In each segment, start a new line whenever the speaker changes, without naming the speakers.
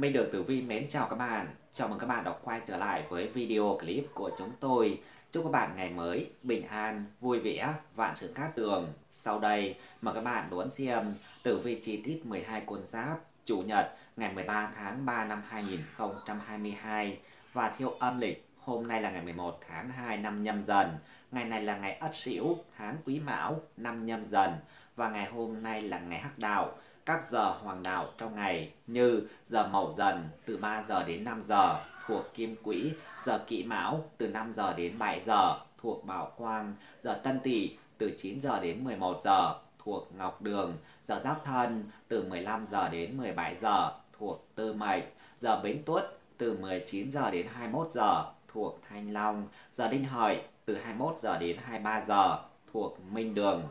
Mình được Tử Vi mến chào các bạn. Chào mừng các bạn đã quay trở lại với video clip của chúng tôi. Chúc các bạn ngày mới bình an, vui vẻ, vạn sự cát tường. Sau đây, mời các bạn đón xem Tử Vi chi tiết 12 con giáp Chủ nhật ngày 13 tháng 3 năm 2022 và theo âm lịch Hôm nay là ngày 11 tháng 2 năm nhâm dần, ngày này là ngày Ất Sửu, tháng Quý Mão, năm nhâm dần và ngày hôm nay là ngày Hắc Đạo, các giờ hoàng đạo trong ngày như giờ mậu dần từ 3 giờ đến 5 giờ thuộc kim quỹ, giờ kỵ mão từ 5 giờ đến 7 giờ thuộc bảo quang, giờ tân tỵ từ 9 giờ đến 11 giờ thuộc ngọc đường, giờ giáp thân từ 15 giờ đến 17 giờ thuộc tư mệnh, giờ bính tuất từ 19 giờ đến 21 giờ thuộc thanh long, giờ đinh hợi từ 21 giờ đến 23 giờ thuộc minh đường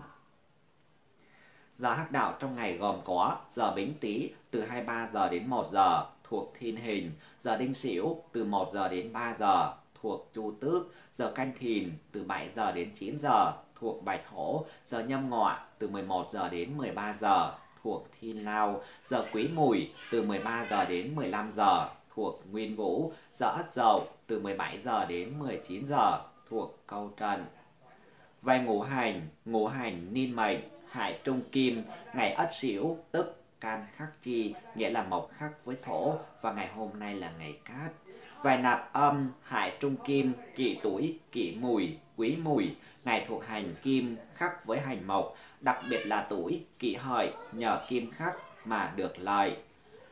Giờ hắc đạo trong ngày gồm có giờ bính tý từ 23 giờ đến 1 giờ thuộc thiên hình, giờ đinh sửu từ 1 giờ đến 3 giờ thuộc chu tước, giờ canh thìn từ 7 giờ đến 9 giờ thuộc bạch hổ, giờ nhâm ngọ từ 11 giờ đến 13 giờ thuộc thiên lao, giờ quý mùi từ 13 giờ đến 15 giờ thuộc nguyên vũ, giờ ất dậu từ 17 giờ đến 19 giờ thuộc câu trần. Về ngũ hành, ngũ hành ninh mệnh Hại Trung Kim, ngày Ất Sửu tức Can Khắc Chi, nghĩa là mộc khắc với thổ và ngày hôm nay là ngày cát. Vài nạp âm hại Trung Kim, kỷ tuổi, kỷ mùi, quý mùi, ngày thuộc hành kim khắc với hành mộc, đặc biệt là tuổi kỷ hợi nhờ kim khắc mà được lợi.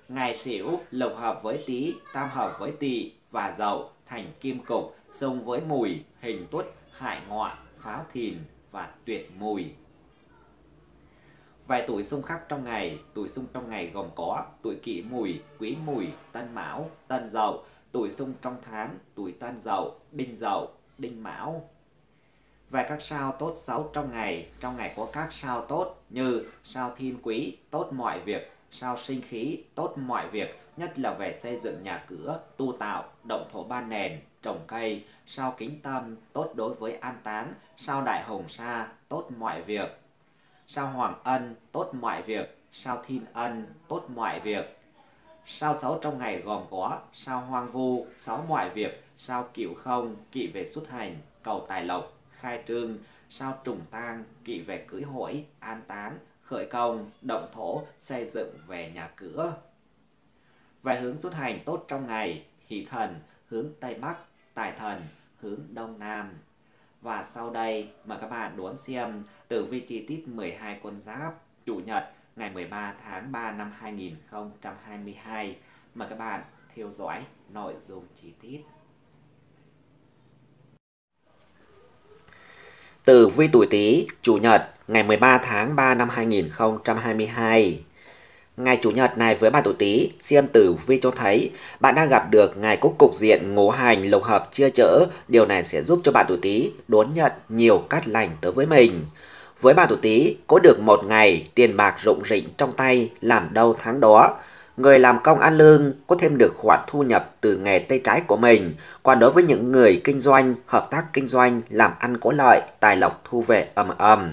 Ngày Sửu lục hợp với Tý, tam hợp với Tỵ và Dậu thành kim cục, xung với mùi, hình tuất, hại ngọa, phá thìn và tuyệt mùi. Vài tuổi xung khắc trong ngày, tuổi xung trong ngày gồm có tuổi kỷ mùi, quý mùi, tân mão, tân dậu, tuổi xung trong tháng, tuổi tân dậu, đinh dậu, đinh mão. vài các sao tốt xấu trong ngày, trong ngày có các sao tốt như sao thiên quý, tốt mọi việc, sao sinh khí, tốt mọi việc, nhất là về xây dựng nhà cửa, tu tạo, động thổ ban nền, trồng cây, sao kính tâm, tốt đối với an táng, sao đại hồng sa, tốt mọi việc sao hoàng ân tốt mọi việc sao thiên ân tốt mọi việc sao xấu trong ngày gồm có sao hoang vu sáu mọi việc sao cựu không kỵ về xuất hành cầu tài lộc khai trương sao trùng tang kỵ về cưới hỏi an táng khởi công động thổ xây dựng về nhà cửa về hướng xuất hành tốt trong ngày hỷ thần hướng tây bắc tài thần hướng đông nam và sau đây mời các bạn đón xem tử vi chi tiết 12 con giáp Chủ nhật ngày 13 tháng 3 năm 2022. Mời các bạn theo dõi nội dung chi tiết. Tử vi tuổi Tý, Chủ nhật, ngày 13 tháng 3 năm 2022. Ngày Chủ nhật này với bạn tuổi Tý, xem tử vi cho thấy bạn đang gặp được ngày cúc cục diện ngũ hành lục hợp chia chữa. Điều này sẽ giúp cho bạn tuổi Tý đón nhận nhiều cát lành tới với mình. Với bạn tuổi Tý, có được một ngày tiền bạc rụng rịnh trong tay làm đâu tháng đó. Người làm công ăn lương có thêm được khoản thu nhập từ nghề tay trái của mình. Còn đối với những người kinh doanh, hợp tác kinh doanh, làm ăn có lợi, tài lộc thu về ầm ầm.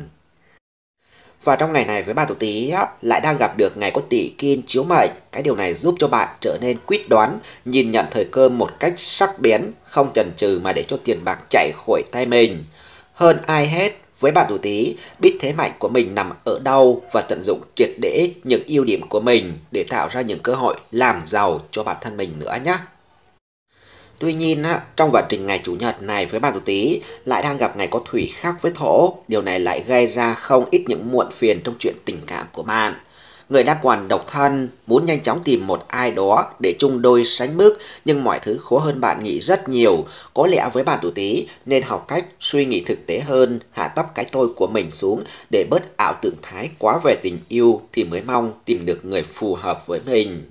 Và trong ngày này với bà tuổi Tý lại đang gặp được ngày có tỷ kim chiếu mệnh. Cái điều này giúp cho bạn trở nên quyết đoán, nhìn nhận thời cơ một cách sắc bén, không chần chừ mà để cho tiền bạc chạy khỏi tay mình. Hơn ai hết, với bạn tuổi Tý, biết thế mạnh của mình nằm ở đâu và tận dụng triệt để những ưu điểm của mình để tạo ra những cơ hội làm giàu cho bản thân mình nữa nhé. Tuy nhiên, trong vận trình ngày Chủ nhật này với bạn tuổi Tý lại đang gặp ngày có thủy khác với thổ. Điều này lại gây ra không ít những muộn phiền trong chuyện tình cảm của bạn. Người đáp quản độc thân muốn nhanh chóng tìm một ai đó để chung đôi sánh bước nhưng mọi thứ khó hơn bạn nghĩ rất nhiều. Có lẽ với bạn tuổi Tý nên học cách suy nghĩ thực tế hơn, hạ thấp cái tôi của mình xuống để bớt ảo tưởng thái quá về tình yêu thì mới mong tìm được người phù hợp với mình.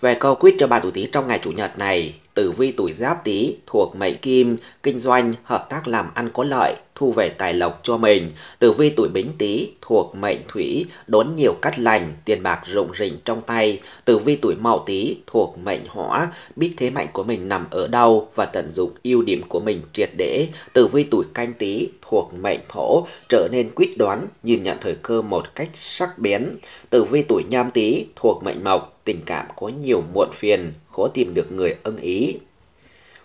Về câu quyết cho bà tuổi Tý trong ngày Chủ nhật này, tử vi tuổi Giáp Tý thuộc mệnh Kim, kinh doanh, hợp tác làm ăn có lợi, thu về tài lộc cho mình. Tử vi tuổi Bính Tý thuộc mệnh Thủy, đốn nhiều cát lành, tiền bạc rụng rỉnh trong tay. Tử vi tuổi Mậu Tý thuộc mệnh Hỏa, biết thế mạnh của mình nằm ở đâu và tận dụng ưu điểm của mình triệt để. Tử vi tuổi Canh Tý thuộc mệnh Thổ, trở nên quyết đoán, nhìn nhận thời cơ một cách sắc bén. Tử vi tuổi Nham Tý thuộc mệnh Mộc, tình cảm có nhiều muộn phiền, khó tìm được người ưng ý.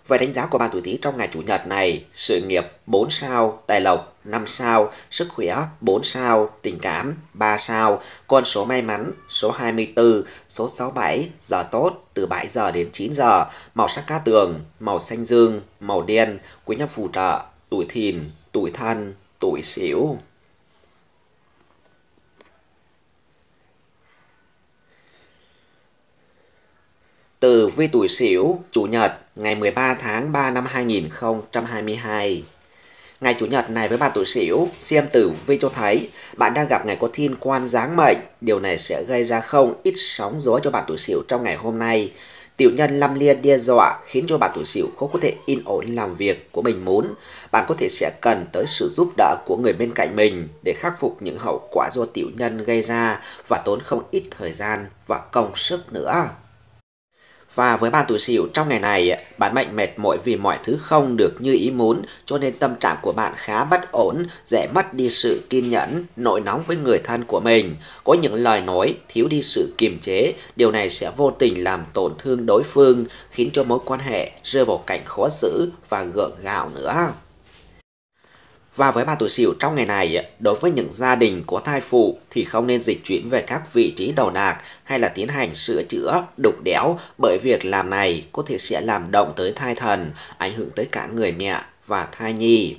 Vậy đánh giá của bạn tuổi Tý trong ngày Chủ nhật này, sự nghiệp 4 sao, tài lộc 5 sao, sức khỏe 4 sao, tình cảm 3 sao, con số may mắn số 24, số 67, giờ tốt từ 7 giờ đến 9 giờ, màu sắc cá tường, màu xanh dương, màu đen, quý nhân phù trợ, tuổi thìn, tuổi thân, tuổi sửu. từ vi tuổi Sửu, Chủ nhật, ngày 13 tháng 3 năm 2022. Ngày Chủ nhật này với bạn tuổi Sửu, xem tử vi cho thấy bạn đang gặp ngày có thiên quan giáng mệnh. Điều này sẽ gây ra không ít sóng gió cho bạn tuổi Sửu trong ngày hôm nay. Tiểu nhân lâm liên đe dọa khiến cho bạn tuổi Sửu không có thể yên ổn làm việc của mình muốn. Bạn có thể sẽ cần tới sự giúp đỡ của người bên cạnh mình để khắc phục những hậu quả do tiểu nhân gây ra và tốn không ít thời gian và công sức nữa. Và với bạn tuổi Sửu trong ngày này, bạn mệnh mệt mỏi vì mọi thứ không được như ý muốn, cho nên tâm trạng của bạn khá bất ổn, dễ mất đi sự kiên nhẫn, nội nóng với người thân của mình, có những lời nói thiếu đi sự kiềm chế, điều này sẽ vô tình làm tổn thương đối phương, khiến cho mối quan hệ rơi vào cảnh khó xử và gượng gạo nữa. Và với bà tuổi Sửu trong ngày này, đối với những gia đình có thai phụ thì không nên dịch chuyển về các vị trí đầu nạc hay là tiến hành sửa chữa, đục đẽo bởi việc làm này có thể sẽ làm động tới thai thần, ảnh hưởng tới cả người mẹ và thai nhi.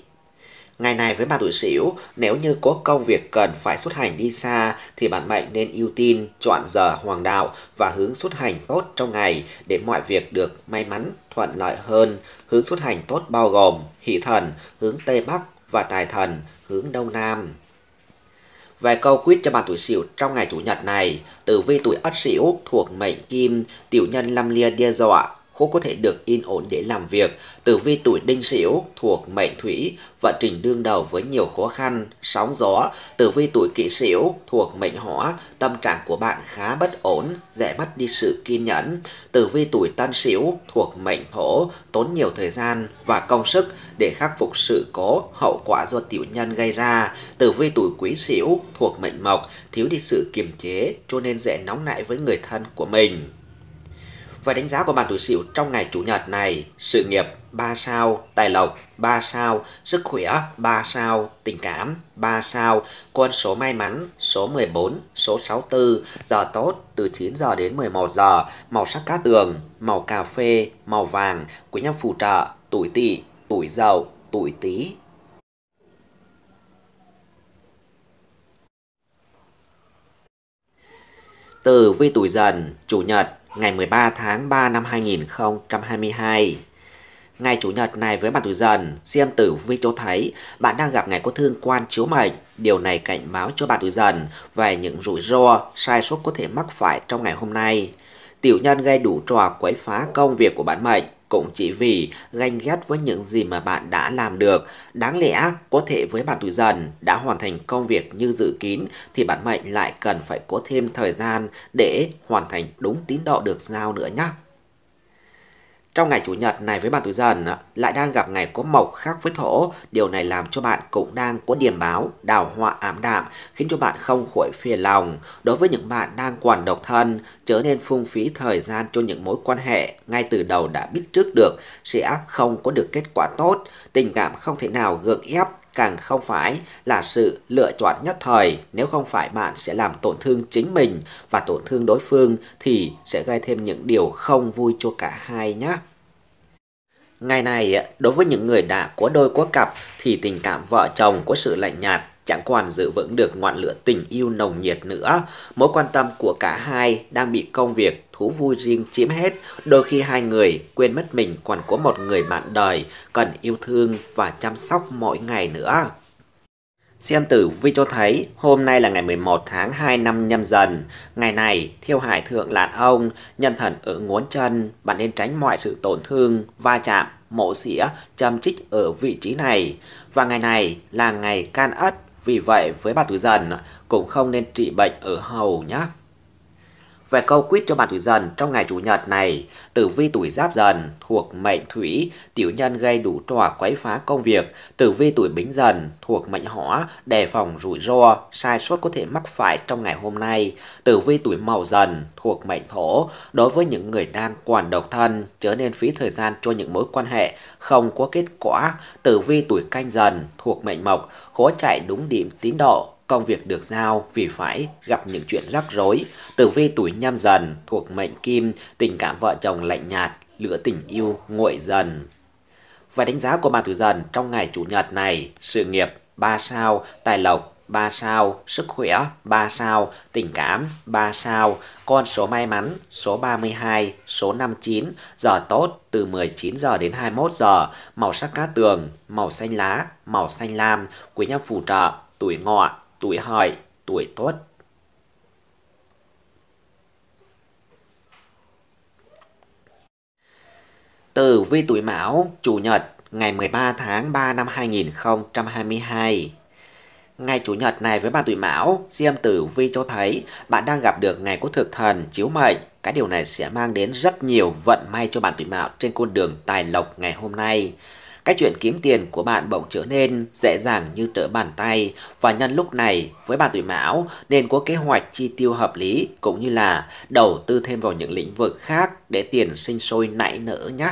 Ngày này với bà tuổi Sửu, nếu như có công việc cần phải xuất hành đi xa thì bạn mệnh nên ưu tiên chọn giờ hoàng đạo và hướng xuất hành tốt trong ngày để mọi việc được may mắn, thuận lợi hơn. Hướng xuất hành tốt bao gồm Hỷ Thần, hướng Tây Bắc và tài thần hướng Đông Nam. Về câu quyết cho bà tuổi sửu trong ngày Chủ nhật này, tử vi tuổi Ất Sửu thuộc mệnh Kim, tiểu nhân Lâm Lia đe Dọa, cô có thể được yên ổn để làm việc. Tử vi tuổi đinh sửu thuộc mệnh thủy, vận trình đương đầu với nhiều khó khăn, sóng gió. Tử vi tuổi kỷ sửu thuộc mệnh hỏa, tâm trạng của bạn khá bất ổn, dễ mất đi sự kiên nhẫn. Tử vi tuổi tân sửu thuộc mệnh thổ, tốn nhiều thời gian và công sức để khắc phục sự cố hậu quả do tiểu nhân gây ra. Tử vi tuổi quý sửu thuộc mệnh mộc, thiếu đi sự kiềm chế cho nên dễ nóng nảy với người thân của mình. Và đánh giá của bạn tuổi Sửu trong ngày Chủ nhật này, sự nghiệp 3 sao, tài lộc 3 sao, sức khỏe 3 sao, tình cảm 3 sao, con số may mắn số 14, số 64, giờ tốt từ 9 giờ đến 11 giờ, màu sắc cát tường, màu cà phê, màu vàng, quý nhân phù trợ, tuổi tỵ, tuổi dậu, tuổi tý, từ vi tuổi dần, chủ nhật, ngày 13 tháng 3 năm 2022. Ngày Chủ nhật này với bạn tuổi dần, xem tử vi cho thấy bạn đang gặp ngày có thương quan chiếu mệnh. Điều này cảnh báo cho bạn tuổi dần về những rủi ro, sai sót có thể mắc phải trong ngày hôm nay. Tiểu nhân gây đủ trò quấy phá công việc của bạn mệnh, cũng chỉ vì ganh ghét với những gì mà bạn đã làm được. Đáng lẽ có thể với bạn tuổi dần đã hoàn thành công việc như dự kín thì bạn mệnh lại cần phải có thêm thời gian để hoàn thành đúng tín độ được giao nữa nhé. Trong ngày Chủ nhật này với bạn tuổi dần lại đang gặp ngày có mộc khác với thổ, điều này làm cho bạn cũng đang có điểm báo đào họa ám đạm, khiến cho bạn không khỏi phiền lòng. Đối với những bạn đang quản độc thân, trở nên phung phí thời gian cho những mối quan hệ ngay từ đầu đã biết trước được sẽ không có được kết quả tốt, tình cảm không thể nào gượng ép càng không phải là sự lựa chọn nhất thời, nếu không phải bạn sẽ làm tổn thương chính mình và tổn thương đối phương thì sẽ gây thêm những điều không vui cho cả hai nhé. Ngày này, đối với những người đã có đôi có cặp thì tình cảm vợ chồng có sự lạnh nhạt chẳng còn giữ vững được ngọn lửa tình yêu nồng nhiệt nữa. Mối quan tâm của cả hai đang bị công việc thú vui riêng chiếm hết, đôi khi hai người quên mất mình còn có một người bạn đời cần yêu thương và chăm sóc mỗi ngày nữa. Xem tử vi cho thấy, hôm nay là ngày 11 tháng 2 năm nhâm dần. Ngày này, Thiêu hải thượng lạn ông, nhân thần ở ngón chân, bạn nên tránh mọi sự tổn thương, va chạm, mổ xỉa, châm chích ở vị trí này. Và ngày này là ngày can ất vì vậy với bà tuổi dần cũng không nên trị bệnh ở hầu nhé. Về câu quyết cho bạn tuổi dần trong ngày Chủ nhật này, tử vi tuổi giáp dần thuộc mệnh thủy, tiểu nhân gây đủ trò quấy phá công việc. Tử vi tuổi bính dần thuộc mệnh hỏa, đề phòng rủi ro, sai suất có thể mắc phải trong ngày hôm nay. Tử vi tuổi mậu dần thuộc mệnh thổ, đối với những người đang còn độc thân, chớ nên phí thời gian cho những mối quan hệ không có kết quả. Tử vi tuổi canh dần thuộc mệnh mộc, khó chạy đúng điểm tín độ Công việc được giao vì phải gặp những chuyện rắc rối, tử vi tuổi nhâm dần thuộc mệnh kim, tình cảm vợ chồng lạnh nhạt, lửa tình yêu nguội dần. Và đánh giá của bà tuổi dần trong ngày chủ nhật này, sự nghiệp 3 sao, tài lộc 3 sao, sức khỏe 3 sao, tình cảm 3 sao, con số may mắn số 32, số 59, giờ tốt từ 19 giờ đến 21 giờ, màu sắc cá tường, màu xanh lá, màu xanh lam, quý nhân phù trợ, tuổi ngọ tuổi hợi, tuổi tốt. Tử vi tuổi Mão, Chủ nhật, ngày 13 tháng 3 năm 2022. Ngày Chủ nhật này với bạn tuổi Mão, Diêm Tử Vi cho thấy bạn đang gặp được ngày có thực thần chiếu mệnh. Cái điều này sẽ mang đến rất nhiều vận may cho bạn tuổi Mão trên con đường tài lộc ngày hôm nay. Cái chuyện kiếm tiền của bạn bỗng trở nên dễ dàng như trở bàn tay và nhân lúc này với bạn tuổi mão nên có kế hoạch chi tiêu hợp lý cũng như là đầu tư thêm vào những lĩnh vực khác để tiền sinh sôi nảy nở nhé.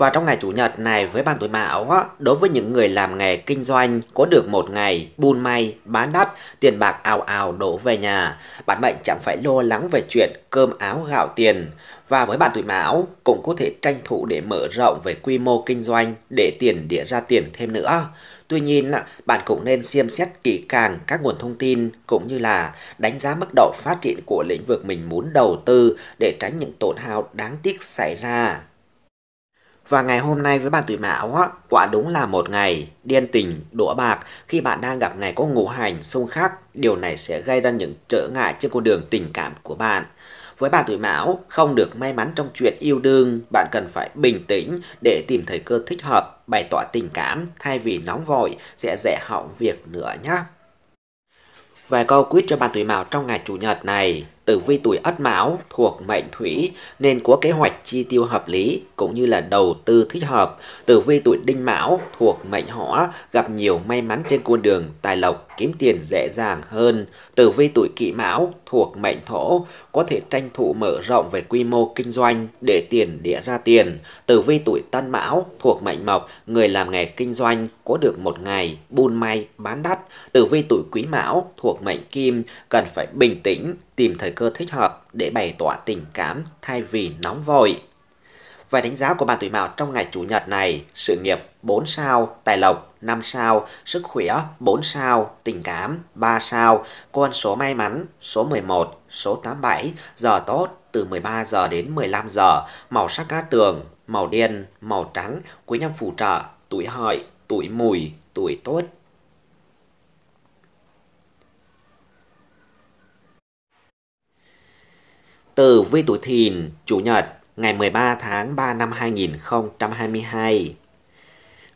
Và trong ngày Chủ nhật này với ban tuổi mão, đối với những người làm nghề kinh doanh có được một ngày buôn may, bán đắt, tiền bạc ào ào đổ về nhà, bạn mệnh chẳng phải lo lắng về chuyện cơm áo gạo tiền. Và với bạn tuổi mão cũng có thể tranh thủ để mở rộng về quy mô kinh doanh để tiền địa ra tiền thêm nữa. Tuy nhiên, bạn cũng nên xem xét kỹ càng các nguồn thông tin cũng như là đánh giá mức độ phát triển của lĩnh vực mình muốn đầu tư để tránh những tổn hao đáng tiếc xảy ra. Và ngày hôm nay với bạn tuổi mão, á, quả đúng là một ngày điên tình, đũa bạc khi bạn đang gặp ngày có ngũ hành xung khắc. Điều này sẽ gây ra những trở ngại trên con đường tình cảm của bạn. Với bạn tuổi mão, không được may mắn trong chuyện yêu đương, bạn cần phải bình tĩnh để tìm thời cơ thích hợp, bày tỏ tình cảm thay vì nóng vội sẽ dễ hỏng việc nữa nhé. Vài câu quyết cho bạn tuổi mão trong ngày chủ nhật này tử vi tuổi Ất Mão thuộc mệnh Thủy nên có kế hoạch chi tiêu hợp lý cũng như là đầu tư thích hợp. Tử vi tuổi Đinh Mão thuộc mệnh Hỏa gặp nhiều may mắn trên con đường tài lộc kiếm tiền dễ dàng hơn. Tử vi tuổi Kỷ Mão thuộc mệnh Thổ có thể tranh thủ mở rộng về quy mô kinh doanh để tiền địa ra tiền. Tử vi tuổi Tân Mão thuộc mệnh Mộc người làm nghề kinh doanh có được một ngày buôn may bán đắt. Tử vi tuổi Quý Mão thuộc mệnh Kim cần phải bình tĩnh tìm thời cơ thích hợp để bày tỏ tình cảm thay vì nóng vội. Và đánh giá của bạn tuổi Mão trong ngày Chủ nhật này, sự nghiệp 4 sao, tài lộc 5 sao, sức khỏe 4 sao, tình cảm 3 sao, con số may mắn số 11, số 87, giờ tốt từ 13 giờ đến 15 giờ, màu sắc cá tường, màu đen, màu trắng, quý nhân phù trợ, tuổi hợi, tuổi mùi, tuổi tốt, Tử vi tuổi thìn, Chủ nhật, ngày 13 tháng 3 năm 2022.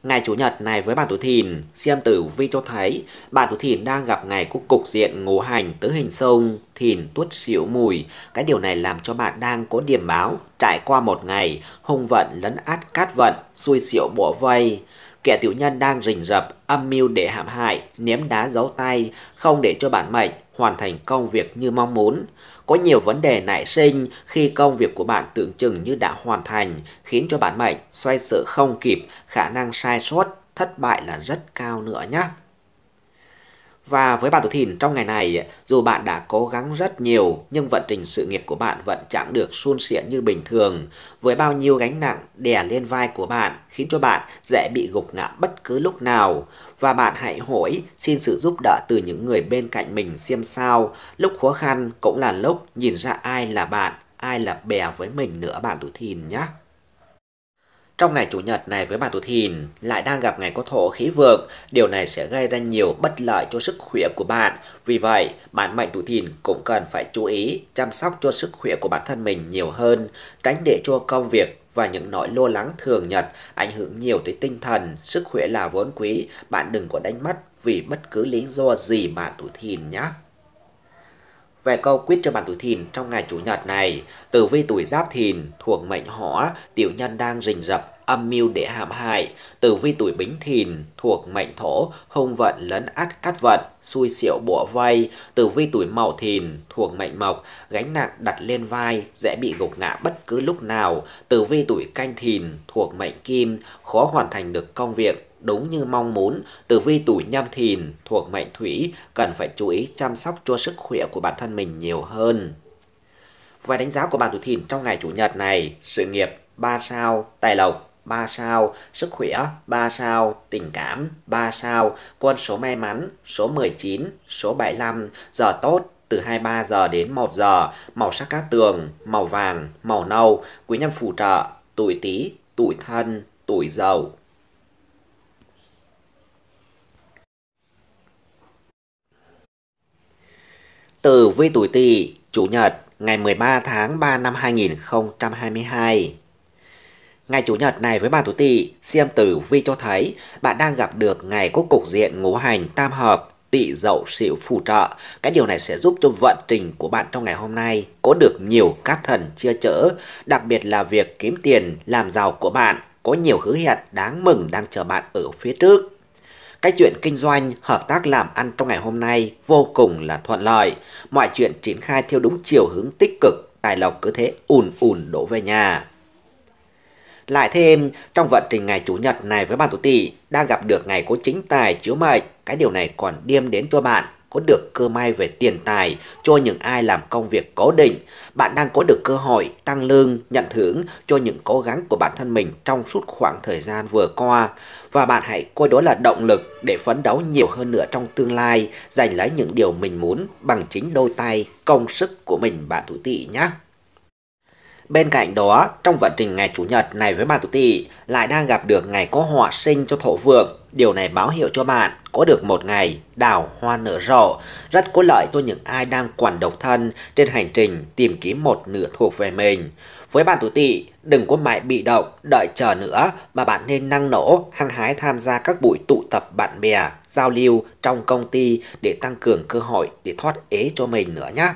Ngày Chủ nhật này với bạn tuổi thìn, xem tử vi cho thấy bạn tuổi thìn đang gặp ngày cúc cục diện ngũ hành tứ hình sông, thìn tuất xỉu mùi. Cái điều này làm cho bạn đang có điểm báo trải qua một ngày hung vận lấn át cát vận, xui xỉu bổ vây. Kẻ tiểu nhân đang rình rập, âm mưu để hãm hại, ném đá giấu tay, không để cho bạn mệnh hoàn thành công việc như mong muốn. Có nhiều vấn đề nảy sinh khi công việc của bạn tưởng chừng như đã hoàn thành, khiến cho bản mệnh xoay sở không kịp, khả năng sai sót, thất bại là rất cao nữa nhé. Và với bạn tuổi thìn trong ngày này, dù bạn đã cố gắng rất nhiều nhưng vận trình sự nghiệp của bạn vẫn chẳng được suôn sẻ như bình thường, với bao nhiêu gánh nặng đè lên vai của bạn khiến cho bạn dễ bị gục ngã bất cứ lúc nào. Và bạn hãy hỏi xin sự giúp đỡ từ những người bên cạnh mình xem sao, lúc khó khăn cũng là lúc nhìn ra ai là bạn, ai là bè với mình nữa bạn tuổi thìn nhé. Trong ngày Chủ nhật này với bạn tuổi thìn lại đang gặp ngày có thổ khí vượng, điều này sẽ gây ra nhiều bất lợi cho sức khỏe của bạn. Vì vậy, bạn mệnh tuổi thìn cũng cần phải chú ý chăm sóc cho sức khỏe của bản thân mình nhiều hơn, tránh để cho công việc và những nỗi lo lắng thường nhật ảnh hưởng nhiều tới tinh thần, sức khỏe là vốn quý, bạn đừng có đánh mất vì bất cứ lý do gì mà tuổi thìn nhé về câu quyết cho bản tuổi thìn trong ngày Chủ nhật này. Tử vi tuổi giáp thìn thuộc mệnh hỏa, tiểu nhân đang rình rập âm mưu để hãm hại, tử vi tuổi bính thìn thuộc mệnh thổ, hung vận lấn át cát vận, xui xẻo bủa vây, tử vi tuổi mậu thìn thuộc mệnh mộc, gánh nặng đặt lên vai, dễ bị gục ngã bất cứ lúc nào, tử vi tuổi canh thìn thuộc mệnh kim, khó hoàn thành được công việc, Đúng như mong muốn, tử vi tuổi nhâm thìn thuộc mệnh thủy cần phải chú ý chăm sóc cho sức khỏe của bản thân mình nhiều hơn. Và đánh giá của bạn tuổi thìn trong ngày Chủ nhật này, sự nghiệp 3 sao, tài lộc 3 sao, sức khỏe 3 sao, tình cảm 3 sao, quân số may mắn số 19, số 75, giờ tốt từ 23 giờ đến 1 giờ, màu sắc cát tường, màu vàng, màu nâu, quý nhân phù trợ, tuổi Tý, tuổi Thân, tuổi Dậu. Tử vi tuổi Tỵ, Chủ nhật, ngày 13 tháng 3 năm 2022. Ngày Chủ nhật này với bạn tuổi Tỵ, xem tử vi cho thấy bạn đang gặp được ngày có cục diện ngũ hành tam hợp tỵ dậu sửu phù trợ. Cái điều này sẽ giúp cho vận trình của bạn trong ngày hôm nay có được nhiều các thần chia chở, đặc biệt là việc kiếm tiền, làm giàu của bạn có nhiều hứa hẹn đáng mừng đang chờ bạn ở phía trước. Cái chuyện kinh doanh, hợp tác làm ăn trong ngày hôm nay vô cùng là thuận lợi. Mọi chuyện triển khai theo đúng chiều hướng tích cực, tài lộc cứ thế ùn ùn đổ về nhà. Lại thêm, trong vận trình ngày Chủ nhật này với bạn tuổi tỵ đang gặp được ngày có chính tài chiếu mệnh, cái điều này còn điêm đến cho bạn có được cơ may về tiền tài cho những ai làm công việc cố định. Bạn đang có được cơ hội tăng lương, nhận thưởng cho những cố gắng của bản thân mình trong suốt khoảng thời gian vừa qua. Và bạn hãy coi đó là động lực để phấn đấu nhiều hơn nữa trong tương lai, giành lấy những điều mình muốn bằng chính đôi tay, công sức của mình bạn thủ tị nhé. Bên cạnh đó, trong vận trình ngày Chủ nhật này với bạn tuổi tỵ lại đang gặp được ngày có họa sinh cho thổ vượng. Điều này báo hiệu cho bạn có được một ngày đào hoa nở rộ, rất có lợi cho những ai đang quản độc thân trên hành trình tìm kiếm một nửa thuộc về mình. Với bạn tuổi tỵ, đừng có mãi bị động, đợi chờ nữa mà bạn nên năng nổ, hăng hái tham gia các buổi tụ tập bạn bè, giao lưu trong công ty để tăng cường cơ hội để thoát ế cho mình nữa nhé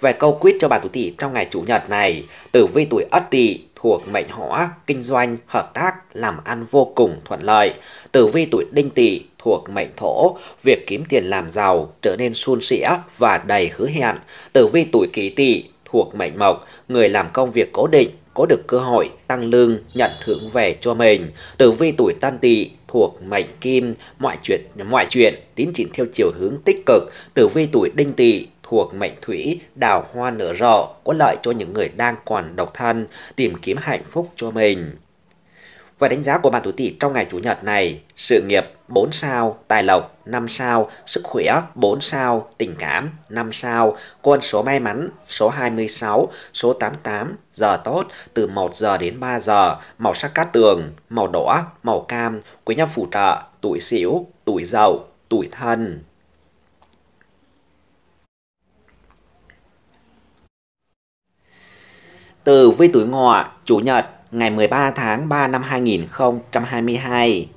về câu quyết cho bà tuổi tỵ trong ngày chủ nhật này. Tử vi tuổi ất tỵ thuộc mệnh hỏa, kinh doanh, hợp tác, làm ăn vô cùng thuận lợi. Tử vi tuổi đinh tỵ thuộc mệnh thổ, việc kiếm tiền làm giàu trở nên suôn sẻ và đầy hứa hẹn. Tử vi tuổi kỷ tỵ thuộc mệnh mộc, người làm công việc cố định có được cơ hội tăng lương, nhận thưởng về cho mình. Tử vi tuổi Tân Tỵ thuộc mệnh Kim, mọi chuyện mọi chuyện tiến triển theo chiều hướng tích cực. Tử vi tuổi Đinh Tỵ cuộc mệnh thủy đào hoa nở rộ có lợi cho những người đang còn độc thân tìm kiếm hạnh phúc cho mình. Và đánh giá của bạn tuổi Tỵ trong ngày Chủ nhật này, sự nghiệp 4 sao, tài lộc 5 sao, sức khỏe 4 sao, tình cảm 5 sao, con số may mắn số 26, số 88, giờ tốt từ 1 giờ đến 3 giờ, màu sắc cát tường, màu đỏ, màu cam, quý nhân phù trợ, tuổi xỉu tuổi giàu tuổi thân. Tử vi tuổi ngọ, Chủ nhật, ngày 13 tháng 3 năm 2022.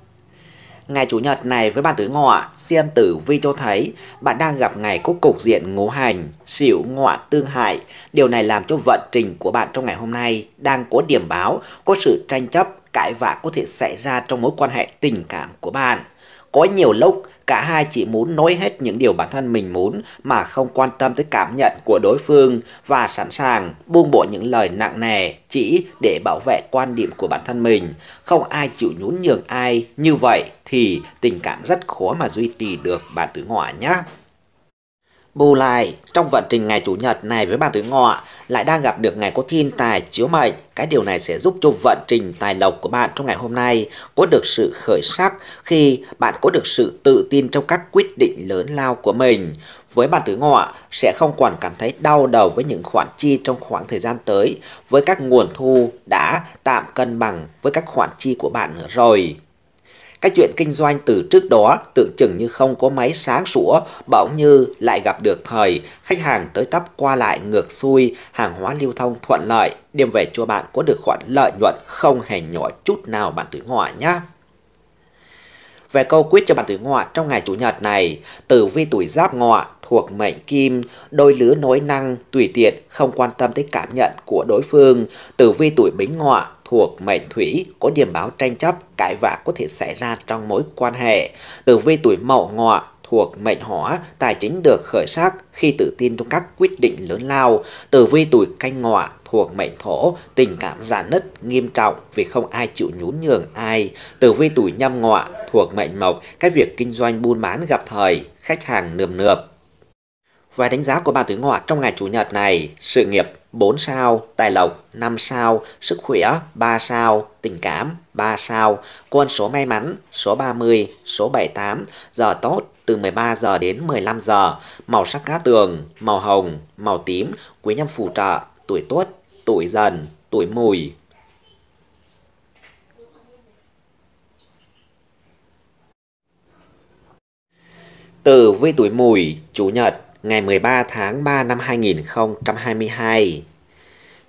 Ngày Chủ nhật này với bạn tuổi ngọ, xem tử vi cho thấy bạn đang gặp ngày có cục diện ngũ hành, xỉu ngọ tương hại. Điều này làm cho vận trình của bạn trong ngày hôm nay đang có điểm báo, có sự tranh chấp, cãi vã có thể xảy ra trong mối quan hệ tình cảm của bạn. Có nhiều lúc, cả hai chỉ muốn nói hết những điều bản thân mình muốn mà không quan tâm tới cảm nhận của đối phương và sẵn sàng buông bỏ những lời nặng nề chỉ để bảo vệ quan điểm của bản thân mình. Không ai chịu nhún nhường ai như vậy thì tình cảm rất khó mà duy trì được bạn tử ngoại nhé. Bù lại, trong vận trình ngày Chủ nhật này với bàn tuổi ngọ lại đang gặp được ngày có thiên tài chiếu mệnh. Cái điều này sẽ giúp cho vận trình tài lộc của bạn trong ngày hôm nay có được sự khởi sắc khi bạn có được sự tự tin trong các quyết định lớn lao của mình. Với bạn tuổi ngọ sẽ không còn cảm thấy đau đầu với những khoản chi trong khoảng thời gian tới với các nguồn thu đã tạm cân bằng với các khoản chi của bạn nữa rồi. Cái chuyện kinh doanh từ trước đó tưởng chừng như không có máy sáng sủa, bỗng như lại gặp được thời, khách hàng tới tấp qua lại ngược xuôi, hàng hóa lưu thông thuận lợi, đem về cho bạn có được khoản lợi nhuận không hề nhỏ chút nào bạn tuổi ngọ nhé. Về câu quyết cho bạn tuổi ngọ trong ngày chủ nhật này, tử vi tuổi giáp ngọ thuộc mệnh kim, đôi lứa nói năng, tùy tiện, không quan tâm tới cảm nhận của đối phương, tử vi tuổi bính ngọ thuộc mệnh thủy có điểm báo tranh chấp, cãi vã có thể xảy ra trong mối quan hệ. Tử vi tuổi mậu ngọ thuộc mệnh hỏa, tài chính được khởi sắc khi tự tin trong các quyết định lớn lao. Tử vi tuổi canh ngọ thuộc mệnh thổ, tình cảm giãn nứt nghiêm trọng vì không ai chịu nhún nhường ai. Tử vi tuổi nhâm ngọ thuộc mệnh mộc, các việc kinh doanh buôn bán gặp thời, khách hàng nườm nượp. Và đánh giá của bà tuổi ngọ trong ngày chủ nhật này, sự nghiệp 4 sao, tài lộc 5 sao, sức khỏe 3 sao, tình cảm 3 sao, quân số may mắn số 30, số 78, giờ tốt từ 13 giờ đến 15 giờ, màu sắc cá tường, màu hồng, màu tím, quý nhân phù trợ, tuổi tuất, tuổi dần, tuổi mùi. từ vi tuổi mùi, chủ nhật, ngày 13 tháng 3 năm 2022.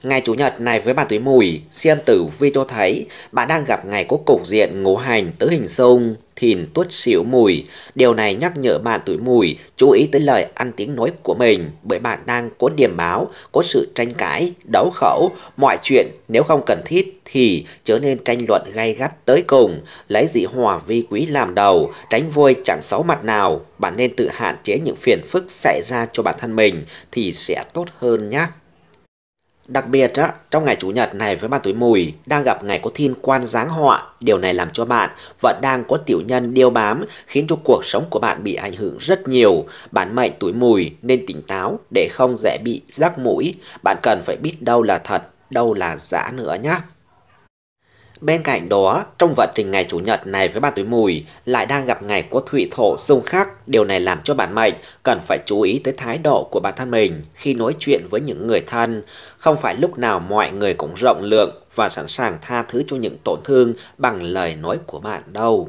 Ngày Chủ nhật này với bản túi mùi, xem tử vi cho thấy bạn đang gặp ngày có cục diện ngũ hành tứ hình sông, thìn tuất xỉu mùi. Điều này nhắc nhở bạn tuổi mùi chú ý tới lời ăn tiếng nói của mình bởi bạn đang có điểm báo, có sự tranh cãi, đấu khẩu. Mọi chuyện nếu không cần thiết thì trở nên tranh luận gay gắt tới cùng, lấy dị hòa vi quý làm đầu, tránh vui chẳng xấu mặt nào. Bạn nên tự hạn chế những phiền phức xảy ra cho bản thân mình thì sẽ tốt hơn nhé. Đặc biệt, á, trong ngày Chủ nhật này với bạn tuổi mùi, đang gặp ngày có thiên quan giáng họa, điều này làm cho bạn vẫn đang có tiểu nhân điêu bám, khiến cho cuộc sống của bạn bị ảnh hưởng rất nhiều. Bản mệnh tuổi mùi nên tỉnh táo để không dễ bị rắc mũi, bạn cần phải biết đâu là thật, đâu là giả nữa nhé. Bên cạnh đó, trong vận trình ngày Chủ nhật này với bạn tuổi mùi lại đang gặp ngày của thủy thổ xung khắc, điều này làm cho bản mệnh cần phải chú ý tới thái độ của bản thân mình khi nói chuyện với những người thân. Không phải lúc nào mọi người cũng rộng lượng và sẵn sàng tha thứ cho những tổn thương bằng lời nói của bạn đâu.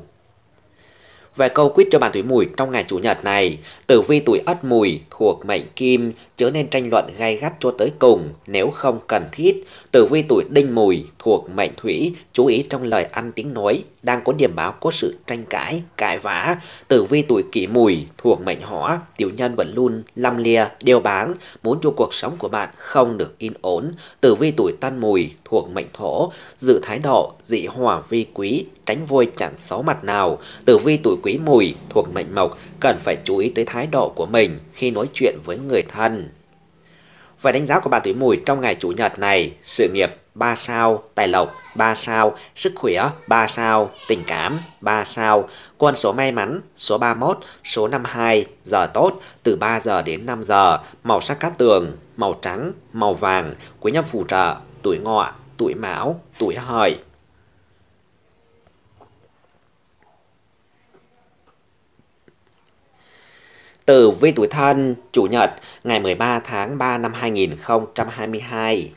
vài câu quyết cho bạn tuổi mùi trong ngày Chủ nhật này, tử vi tuổi ất mùi thuộc mệnh kim, chớ nên tranh luận gay gắt cho tới cùng nếu không cần thiết. Tử vi tuổi đinh mùi cuộc mệnh Thủy chú ý trong lời ăn tiếng nói đang có điểm báo có sự tranh cãi, cãi vã. Tử vi tuổi kỷ mùi thuộc mệnh hỏa, tiểu nhân vẫn luôn lăm lia, đeo bán, muốn cho cuộc sống của bạn không được yên ổn. Tử vi tuổi tân mùi thuộc mệnh thổ, giữ thái độ, dị hòa vi quý, tránh vôi chẳng xấu mặt nào. Tử vi tuổi quý mùi thuộc mệnh mộc, cần phải chú ý tới thái độ của mình khi nói chuyện với người thân. Và đánh giá của bà tuổi mùi trong ngày Chủ nhật này, sự nghiệp 3 sao, tài lộc 3 sao, sức khỏe 3 sao, tình cảm 3 sao, con số may mắn số 31, số 52, giờ tốt từ 3 giờ đến 5 giờ, màu sắc cát tường, màu trắng, màu vàng, quý nhân phù trợ, tuổi ngọ, tuổi mão, tuổi hợi. Tử vi tuổi thân, Chủ nhật, ngày 13 tháng 3 năm 2022.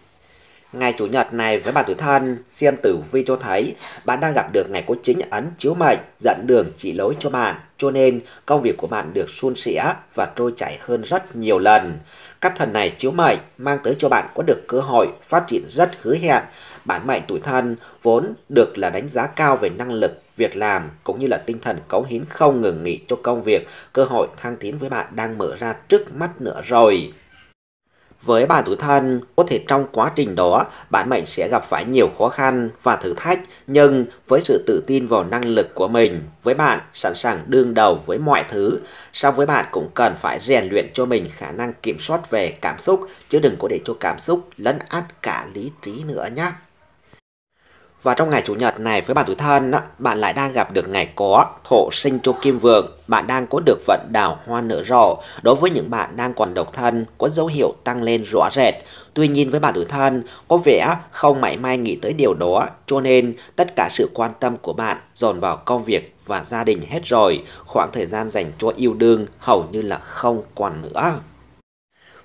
Ngày Chủ nhật này với bạn tuổi thân, xem tử vi cho thấy bạn đang gặp được ngày có chính ấn chiếu mệnh, dẫn đường chỉ lối cho bạn, cho nên công việc của bạn được suôn sẻ và trôi chảy hơn rất nhiều lần. Các thần này chiếu mệnh mang tới cho bạn có được cơ hội phát triển rất hứa hẹn Bản mệnh tuổi thân vốn được là đánh giá cao về năng lực, việc làm cũng như là tinh thần cống hiến không ngừng nghỉ cho công việc, cơ hội thăng tiến với bạn đang mở ra trước mắt nữa rồi. Với bạn tuổi thân, có thể trong quá trình đó bạn mệnh sẽ gặp phải nhiều khó khăn và thử thách, nhưng với sự tự tin vào năng lực của mình, với bạn sẵn sàng đương đầu với mọi thứ. Song với bạn cũng cần phải rèn luyện cho mình khả năng kiểm soát về cảm xúc, chứ đừng có để cho cảm xúc lấn át cả lý trí nữa nhé. Và trong ngày Chủ nhật này với bạn tuổi thân, bạn lại đang gặp được ngày có, thổ sinh cho kim vượng. Bạn đang có được vận đào hoa nở rộ. Đối với những bạn đang còn độc thân, có dấu hiệu tăng lên rõ rệt. Tuy nhiên với bạn tuổi thân, có vẻ không mảy may nghĩ tới điều đó. Cho nên tất cả sự quan tâm của bạn dồn vào công việc và gia đình hết rồi. Khoảng thời gian dành cho yêu đương hầu như là không còn nữa.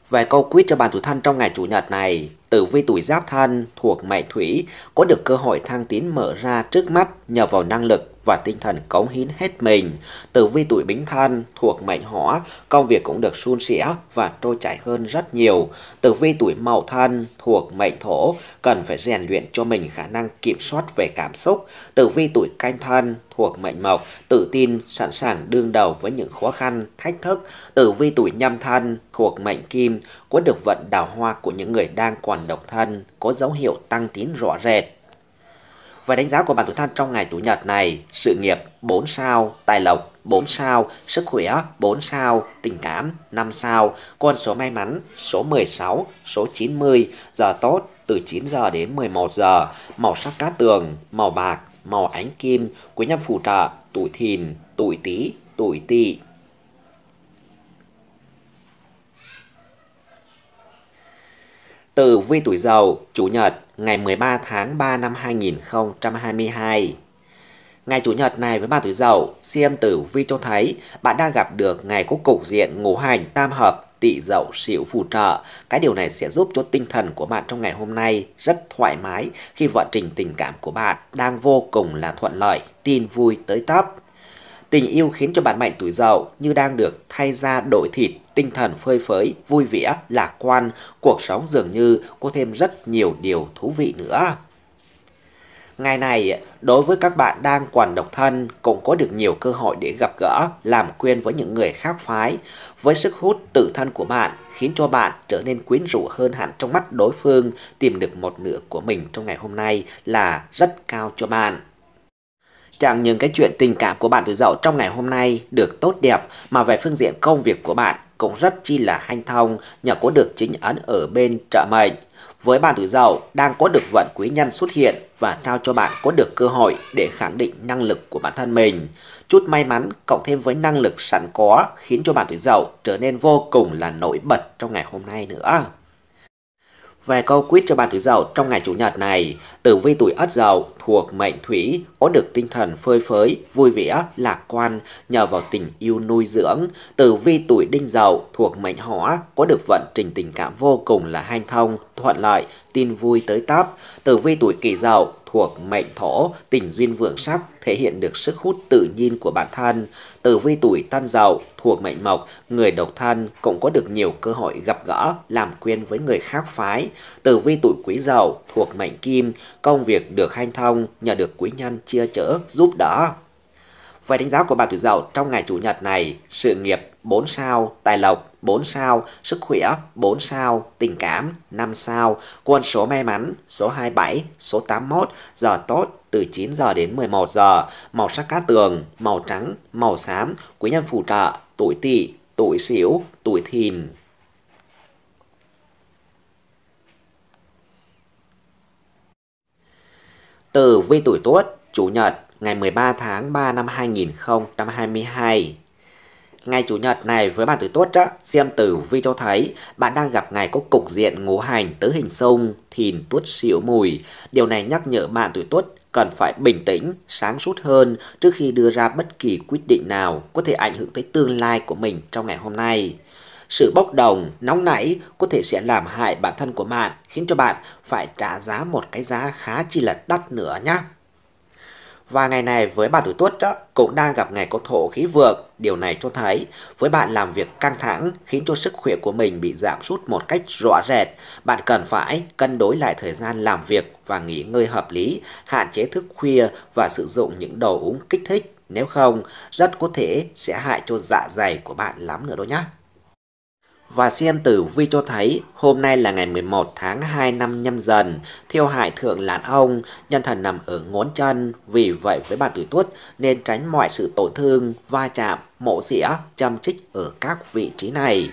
Về câu quyết cho bạn tuổi thân trong ngày Chủ nhật này, Tử vi tuổi Giáp Thân thuộc mệnh Thủy có được cơ hội thăng tiến mở ra trước mắt nhờ vào năng lực và tinh thần cống hiến hết mình. Tử vi tuổi Bính Thân thuộc mệnh Hỏa, công việc cũng được suôn sẻ và trôi chảy hơn rất nhiều. Tử vi tuổi Mậu Thân thuộc mệnh Thổ, cần phải rèn luyện cho mình khả năng kiểm soát về cảm xúc. Tử vi tuổi Canh Thân thuộc mệnh Mộc, tự tin, sẵn sàng đương đầu với những khó khăn, thách thức. Tử vi tuổi Nhâm Thân thuộc mệnh Kim, có được vận đào hoa của những người đang quản còn độc thân có dấu hiệu tăng tín rõ rệt. Và đánh giá của bản tuổi thân trong ngày chủ nhật này, sự nghiệp 4 sao, tài lộc 4 sao, sức khỏe 4 sao, tình cảm 5 sao, con số may mắn số 16, số 90, giờ tốt từ 9 giờ đến 11 giờ, màu sắc cá tường, màu bạc, màu ánh kim, quý nhân phù trợ, tuổi thìn, tuổi tý, tuổi tỵ. Tử vi tuổi dậu, Chủ nhật, ngày 13 tháng 3 năm 2022. Ngày Chủ nhật này với bạn tuổi dậu, xem tử vi cho thấy bạn đang gặp được ngày có cục diện ngũ hành tam hợp tị dậu xỉu phù trợ. Cái điều này sẽ giúp cho tinh thần của bạn trong ngày hôm nay rất thoải mái khi vận trình tình cảm của bạn đang vô cùng là thuận lợi, tin vui tới tấp. Tình yêu khiến cho bạn Mạnh tuổi Dậu như đang được thay ra đổi thịt, tinh thần phơi phới, vui vẻ, lạc quan, cuộc sống dường như có thêm rất nhiều điều thú vị nữa. Ngày này, đối với các bạn đang còn độc thân cũng có được nhiều cơ hội để gặp gỡ, làm quen với những người khác phái. Với sức hút tự thân của bạn khiến cho bạn trở nên quyến rũ hơn hẳn trong mắt đối phương, tìm được một nửa của mình trong ngày hôm nay là rất cao cho bạn. Chẳng những cái chuyện tình cảm của bạn từ dậu trong ngày hôm nay được tốt đẹp mà về phương diện công việc của bạn cũng rất chi là hanh thông nhờ có được chính ấn ở bên trợ mệnh. Với bạn tuổi dậu đang có được vận quý nhân xuất hiện và trao cho bạn có được cơ hội để khẳng định năng lực của bản thân mình. Chút may mắn cộng thêm với năng lực sẵn có khiến cho bạn tuổi dậu trở nên vô cùng là nổi bật trong ngày hôm nay nữa. Về câu quyết cho bạn tuổi dậu trong ngày chủ nhật này, tử vi tuổi ất dậu thuộc mệnh thủy, có được tinh thần phơi phới, vui vẻ, lạc quan nhờ vào tình yêu nuôi dưỡng. Tử vi tuổi đinh dậu thuộc mệnh hỏa, có được vận trình tình cảm vô cùng là hanh thông, thuận lợi, tin vui tới tấp Tử vi tuổi kỷ dậu thuộc mệnh thổ, tình duyên vượng sắc, thể hiện được sức hút tự nhiên của bản thân. Tử vi tuổi tân dậu thuộc mệnh mộc, người độc thân cũng có được nhiều cơ hội gặp gỡ, làm quen với người khác phái. Tử vi tuổi quý dậu thuộc mệnh kim, công việc được hanh thông công nhờ được quý nhân chia chở giúp đỡ. Về đánh giá của bà tuổi Dậu trong ngày chủ nhật này, sự nghiệp 4 sao, tài lộc 4 sao, sức khỏe 4 sao, tình cảm 5 sao, quân số may mắn số 27, số 81, giờ tốt từ 9 giờ đến 11 giờ, màu sắc cát tường, màu trắng, màu xám, quý nhân phù trợ, tuổi tỵ, tuổi sửu, tuổi thìn. Tử vi tuổi Tuất, Chủ nhật, ngày 13 tháng 3 năm 2022. Ngày Chủ nhật này với bạn tuổi Tuất á, xem tử vi cho thấy bạn đang gặp ngày có cục diện ngũ hành tứ hình xung, thìn tuất xỉu mùi. Điều này nhắc nhở bạn tuổi Tuất cần phải bình tĩnh, sáng suốt hơn trước khi đưa ra bất kỳ quyết định nào có thể ảnh hưởng tới tương lai của mình trong ngày hôm nay. Sự bốc đồng, nóng nảy có thể sẽ làm hại bản thân của bạn, khiến cho bạn phải trả giá một cái giá khá chi là đắt nữa nhá. Và ngày này với bạn tuổi tuất đó cũng đang gặp ngày có thổ khí vượng. Điều này cho thấy với bạn làm việc căng thẳng khiến cho sức khỏe của mình bị giảm sút một cách rõ rệt. Bạn cần phải cân đối lại thời gian làm việc và nghỉ ngơi hợp lý, hạn chế thức khuya và sử dụng những đồ uống kích thích. Nếu không, rất có thể sẽ hại cho dạ dày của bạn lắm nữa đó nhé. Và xem tử vi cho thấy hôm nay là ngày 11 tháng 2 năm nhâm dần, thiêu hại thượng lãn ông, nhân thần nằm ở ngón chân, vì vậy với bạn tuổi tuất nên tránh mọi sự tổn thương, va chạm, mổ xỉa, châm trích ở các vị trí này.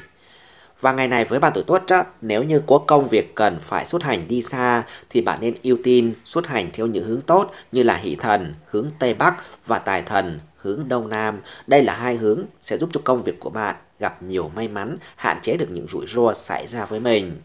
Và ngày này với bạn tuổi tuất á, nếu như có công việc cần phải xuất hành đi xa thì bạn nên ưu tiên xuất hành theo những hướng tốt như là hỷ thần, hướng Tây Bắc và tài thần, hướng Đông Nam. Đây là hai hướng sẽ giúp cho công việc của bạn gặp nhiều may mắn, hạn chế được những rủi ro xảy ra với mình.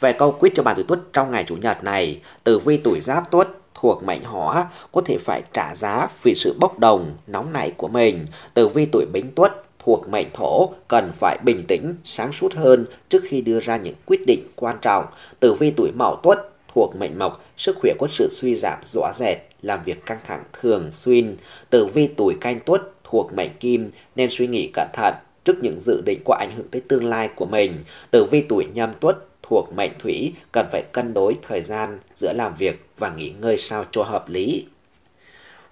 Về câu quyết cho bạn tuổi tuất trong ngày Chủ nhật này, tử vi tuổi giáp tuất thuộc mệnh hỏa có thể phải trả giá vì sự bốc đồng, nóng nảy của mình. Tử vi tuổi bính tuất thuộc mệnh thổ cần phải bình tĩnh, sáng suốt hơn trước khi đưa ra những quyết định quan trọng. Tử vi tuổi mậu tuất thuộc mệnh mộc, sức khỏe có sự suy giảm rõ rệt làm việc căng thẳng thường xuyên, tử vi tuổi canh tuất thuộc mệnh kim nên suy nghĩ cẩn thận trước những dự định có ảnh hưởng tới tương lai của mình. Tử vi tuổi nhâm tuất thuộc mệnh thủy cần phải cân đối thời gian giữa làm việc và nghỉ ngơi sao cho hợp lý.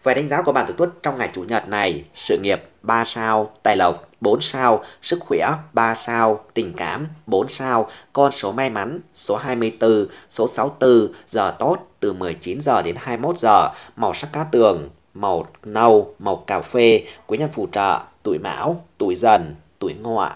Về đánh giá của bạn tuổi Tuất trong ngày Chủ nhật này, sự nghiệp 3 sao, tài lộc 4 sao, sức khỏe 3 sao, tình cảm 4 sao, con số may mắn số 24, số 64, giờ tốt từ 19 giờ đến 21 giờ, màu sắc cá tường, màu nâu, màu cà phê, quý nhân phù trợ, tuổi mão, tuổi dần, tuổi ngọ.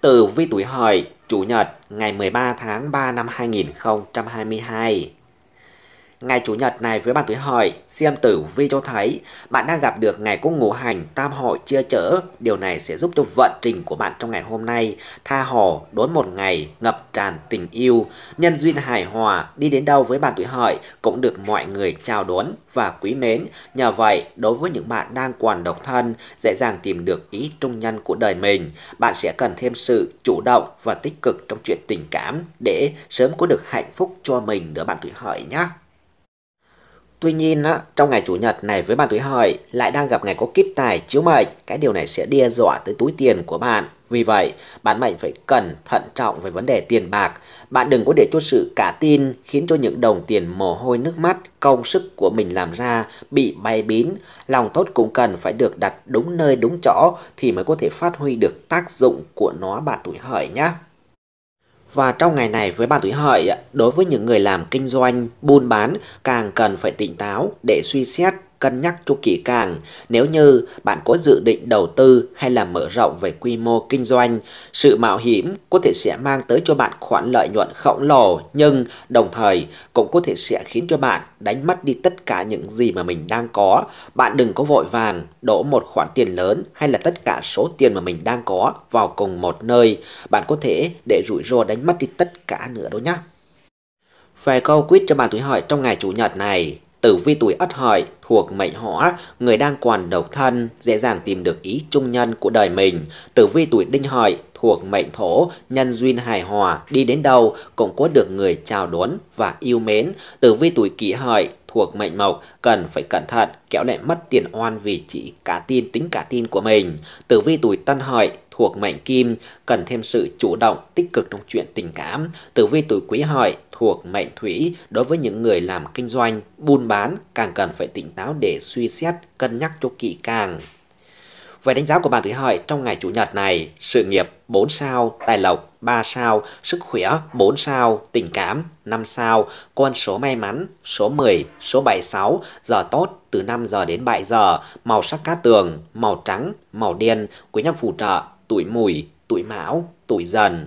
từ vi tuổi hợi Chủ nhật ngày 13 tháng 3 năm 2022 Ngày Chủ nhật này với bạn tuổi hợi, xem tử vi cho thấy bạn đang gặp được ngày cung ngũ hành tam hội chia chở. Điều này sẽ giúp cho vận trình của bạn trong ngày hôm nay tha hồ đốn một ngày ngập tràn tình yêu, nhân duyên hài hòa đi đến đâu với bạn tuổi hợi cũng được mọi người chào đón và quý mến. Nhờ vậy, đối với những bạn đang còn độc thân, dễ dàng tìm được ý trung nhân của đời mình, bạn sẽ cần thêm sự chủ động và tích cực trong chuyện tình cảm để sớm có được hạnh phúc cho mình nữa bạn tuổi hợi nhé. Tuy nhiên, á, trong ngày Chủ nhật này với bạn tuổi hợi lại đang gặp ngày có kiếp tài chiếu mệnh, cái điều này sẽ đe dọa tới túi tiền của bạn. Vì vậy, bạn mệnh phải cẩn thận trọng về vấn đề tiền bạc. Bạn đừng có để cho sự cả tin khiến cho những đồng tiền mồ hôi nước mắt, công sức của mình làm ra bị bay bín Lòng tốt cũng cần phải được đặt đúng nơi đúng chỗ thì mới có thể phát huy được tác dụng của nó bạn tuổi hợi nhé. Và trong ngày này với bạn tuổi hợi, đối với những người làm kinh doanh, buôn bán càng cần phải tỉnh táo để suy xét cân nhắc cho kỹ càng. Nếu như bạn có dự định đầu tư hay là mở rộng về quy mô kinh doanh, sự mạo hiểm có thể sẽ mang tới cho bạn khoản lợi nhuận khổng lồ nhưng đồng thời cũng có thể sẽ khiến cho bạn đánh mất đi tất cả những gì mà mình đang có. Bạn đừng có vội vàng đổ một khoản tiền lớn hay là tất cả số tiền mà mình đang có vào cùng một nơi. Bạn có thể để rủi ro đánh mất đi tất cả nữa đó nhé. vài câu quyết cho bạn tuổi hỏi trong ngày Chủ nhật này, tử vi tuổi ất hợi thuộc mệnh họ, người đang còn độc thân, dễ dàng tìm được ý trung nhân của đời mình. Tử vi tuổi đinh hợi thuộc mệnh thổ, nhân duyên hài hòa, đi đến đâu cũng có được người chào đón và yêu mến. Tử vi tuổi kỷ hợi thuộc mệnh mộc cần phải cẩn thận kẻo lại mất tiền oan vì chỉ cả tin tính cả tin của mình tử vi tuổi tân hợi thuộc mệnh kim cần thêm sự chủ động tích cực trong chuyện tình cảm tử vi tuổi quý hợi thuộc mệnh thủy đối với những người làm kinh doanh, buôn bán càng cần phải tỉnh táo để suy xét, cân nhắc cho kỹ càng. Về đánh giá của bạn thủy hợi trong ngày Chủ nhật này, sự nghiệp 4 sao, tài lộc 3 sao, sức khỏe 4 sao, tình cảm 5 sao, con số may mắn số 10, số 76, giờ tốt từ 5 giờ đến 7 giờ, màu sắc cát tường, màu trắng, màu đen, quý nhân phù trợ, tuổi mùi, tuổi mão, tuổi dần.